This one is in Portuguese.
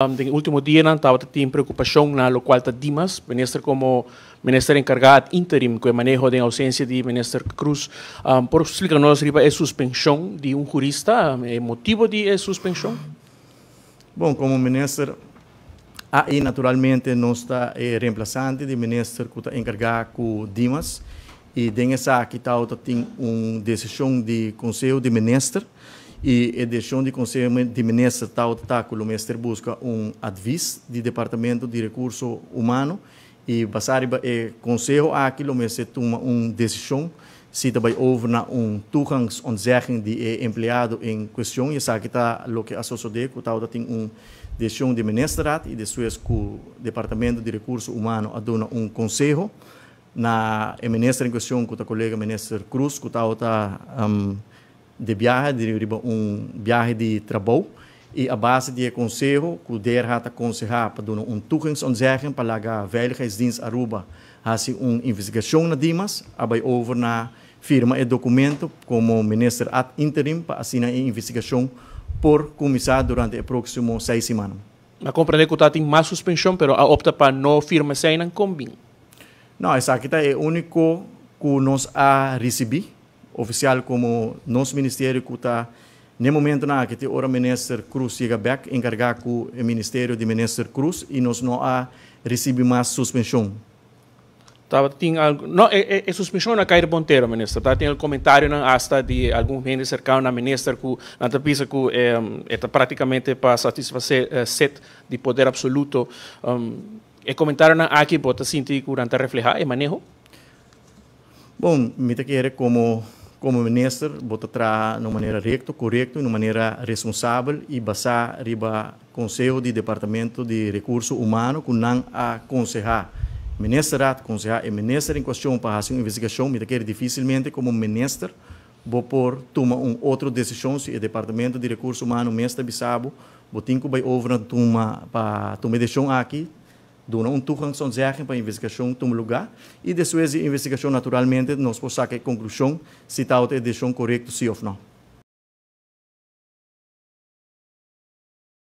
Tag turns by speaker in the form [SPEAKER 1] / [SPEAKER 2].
[SPEAKER 1] Um, último dia nan tawta tim preocupação na lo cual o Dimas, ministro como ministro encarregado interim o manejo da ausência de ministro Cruz, um, por nos riba é suspensão de um jurista, eh, é motivo de eh, suspensão?
[SPEAKER 2] Bom, como ministro aí naturalmente não está é, reemplazante de ministro que está encargado com Dimas e den aqui que tawta uma decisão de conselho de ministro e a direção de Conselho de Ministros está obstáculo, mestre busca um advice de Departamento de Recursos Humanos e basariba e Conselho aquilo mestre toma uma decisão se também houve na um turans onzerring de empregado em questão e sabe que está lo que associado que tal tá tem um decisão de ministrado e de suas com Departamento de Recursos Humanos aduna um conselho na ministra em questão com o colega ministro Cruz que tal está um, de viagem, de, um viagem de trabalho, e a base de conselho, que der hata aconselhar para dar um toegingsontzegging para laga dins Aruba, assim uma investigação na Dimas, abai over na firma e documento como ministro ad interim para assinar a investigação por começar durante o próximo seis semanas.
[SPEAKER 1] Mas compreende que está tem mais suspensão, mas opta para não firmar sem não combina.
[SPEAKER 2] Não, essa aqui tá, é o único que nós a recebido oficial como nosso ministério que está no momento na que o ministro Cruz chega back encargar com o ministério de ministro Cruz e nós não há recebido mais suspensão.
[SPEAKER 1] Tá, algo, não, é, é, é suspensão na cair ponteiro, ministro. Tá, tem um comentário na né, asta de algum gente cercado na ministra que na tapisa que é, é praticamente para satisfazer é, eh, set de poder absoluto. Um, né, é comentário na aqui bota sentir que o reflejar manejo.
[SPEAKER 2] Bom, me te quer como como ministro, vou tra de uma maneira recta, correta, de uma maneira responsável e basar riba Conselho de Departamento de Recursos Humanos, que não aconselhar. Ministro aconselhar e ministro em questão para fazer uma investigação, me requer dificilmente como ministro, vou por tomar um outro decisão se o Departamento de Recursos Humanos mestre vou ter que vai over para tomar decisão aqui, durante um turrançãozerre para a investigação de um lugar e depois a investigação naturalmente nós pode a conclusão se está a decisão correta sim ou não.